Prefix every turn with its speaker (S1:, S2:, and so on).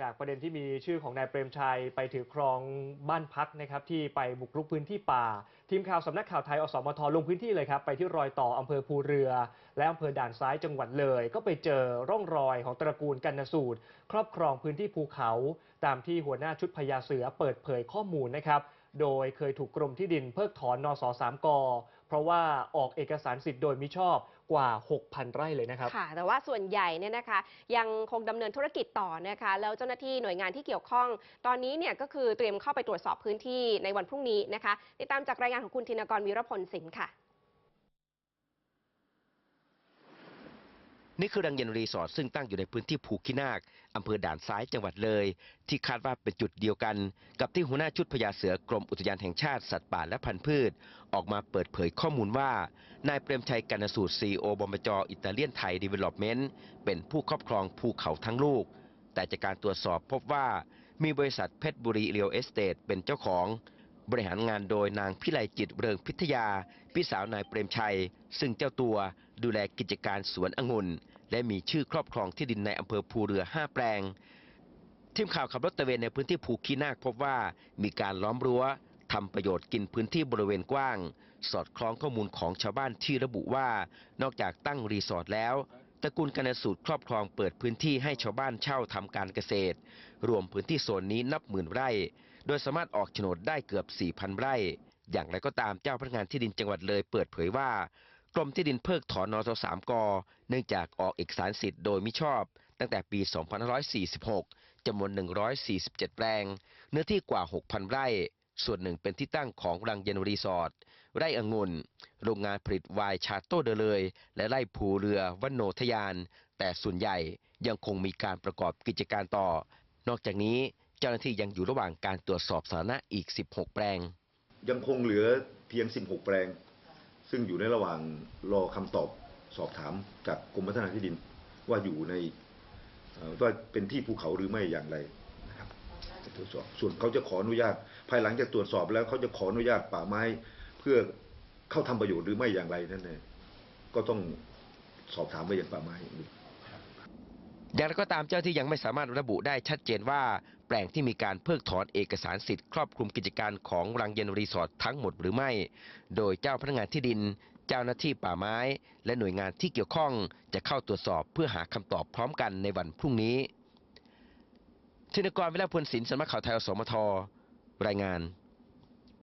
S1: จากประเด็นที่มีชื่อของนายเปรมชัยไปถือครองบ้านพักนะครับที่ไปบุกรุกพื้นที่ป่า ทีมข่าวสำนักข่าวไทยอสมทลงพื้นที่เลยครับไปที่รอยต่ออำเภอภูเรือ และอำเภอด่านซ้ายจังหวัดเลย ก็ไปเจอร่องรอยของตระกูลกันนสูตรครอบครองพื้นที่ภูเขาตามที่หัวหน้าชุดพญาเสือเปิดเผยข้อมูลนะครับโดยเคยถูกกรมที่ดินเพิกถอนนสสามกเพราะว่าออกเอกสารสิทธิ์โดยมิชอบกว่า 6,000 ไร่เลยนะครับ ค่
S2: ะ แต่ว่าส่วนใหญ่เนี่ยนะคะ ยังคงดำเนินธุรกิจต่อนะคะแล้วเจ้าหน้าที่หน่วยงานที่เกี่ยวข้อง ตอนนี้เนี่ยก็คือเตรียมเข้าไปตรวจสอบพื้นที่ในวันพรุ่งนี้นะคะติดตามจากรายงานของคุณธินกรวีรพลสินค่ะ
S3: นี่คือรังเย็นรีสอร์ทซึ่งตั้งอยู่ในพื้นที่ภูขี้นาคอำเภอด่านซ้ายจังหวัดเลย ที่คาดว่าเป็นจุดเดียวกันกับที่หัวหน้าชุดพญาเสือกรมอุทยานแห่งชาติ สัตว์ป่าและพันธุ์พืช ออกมาเปิดเผยข้อมูลว่า นายเปรมชัยกันสูตรซีโอบอมจออิตาเลียนไทย ดีเวล็อปเมนต์เป็นผู้ครอบครองภูเขาทั้งลูก แต่จากการตรวจสอบพบว่า มีบริษัทเพชรบุรีเรียลเอสเตทเป็นเจ้าของบริหารงานโดยนางพิไลจิตเริงพิทยาพี่สาวนายเปรมชัย ซึ่งเจ้าตัวดูแลกิจการสวนองุ่นและมีชื่อครอบครองที่ดินในอำเภอภูเรือห้าแปลงทีมข่าวขับรถตะเวนในพื้นที่ภูขี้นาคพบว่ามีการล้อมรั้วทำประโยชน์กินพื้นที่บริเวณกว้าง สอดคล้องข้อมูลของชาวบ้านที่ระบุว่า นอกจากตั้งรีสอร์ทแล้วตระกูลกนสูตรครอบครองเปิดพื้นที่ให้ชาวบ้านเช่าทำการเกษตร รวมพื้นที่โซนนี้นับหมื่นไร่ โดยสามารถออกโฉนดได้เกือบ 4,000 ไร่ อย่างไรก็ตามเจ้าพนักงานที่ดินจังหวัดเลยเปิดเผยว่า กรมที่ดินเพิกถอนนทสามกเนื่องจากออกเอกสารสิทธิ์โดยมิชอบ ตั้งแต่ปี2546จำนวน 147 แปลง เนื้อที่กว่า 6,000 ไร่ ส่วนหนึ่งเป็นที่ตั้งของรังเยนรีสอร์ทไร่องุ่นโรงงานผลิตไวน์ชาโต้เดเลย และไร่ภูเรือวันโนทยาน แต่ส่วนใหญ่ยังคงมีการประกอบกิจการต่อ นอกจากนี้เจ้าหน้าที่ยังอยู่ระหว่างการตรวจสอบสถานะอีก 16 แปลง
S4: ยังคงเหลือเพียง 16 แปลง ซึ่งอยู่ในระหว่างรอคำตอบสอบถามจากกรมพัฒนาที่ดินว่าอยู่ในว่าเป็นที่ภูเขาหรือไม่อย่างไรนะครับตรวจสอบส่วนเขาจะขออนุญาตภายหลังจากตรวจสอบแล้วเขาจะขออนุญาตป่าไม้เพื่อเข้าทำประโยชน์หรือไม่อย่างไรนั่นเองก็ต้องสอบถามไปยังป่าไม้อย่า
S3: งไรก็ตามเจ้าที่ยังไม่สามารถระบุได้ชัดเจนว่าแปลงที่มีการเพิกถอนเอกสารสิทธิ์ครอบคลุมกิจการของรังเย็นรีสอร์ททั้งหมดหรือไม่ โดยเจ้าพนักงานที่ดินเจ้าหน้าที่ป่าไม้และหน่วยงานที่เกี่ยวข้องจะเข้าตรวจสอบเพื่อหาคำตอบพร้อมกันในวันพรุ่งนี้ทินกรวิลาพลศิลป์สำัครข่าวไทยอสมทรายงาน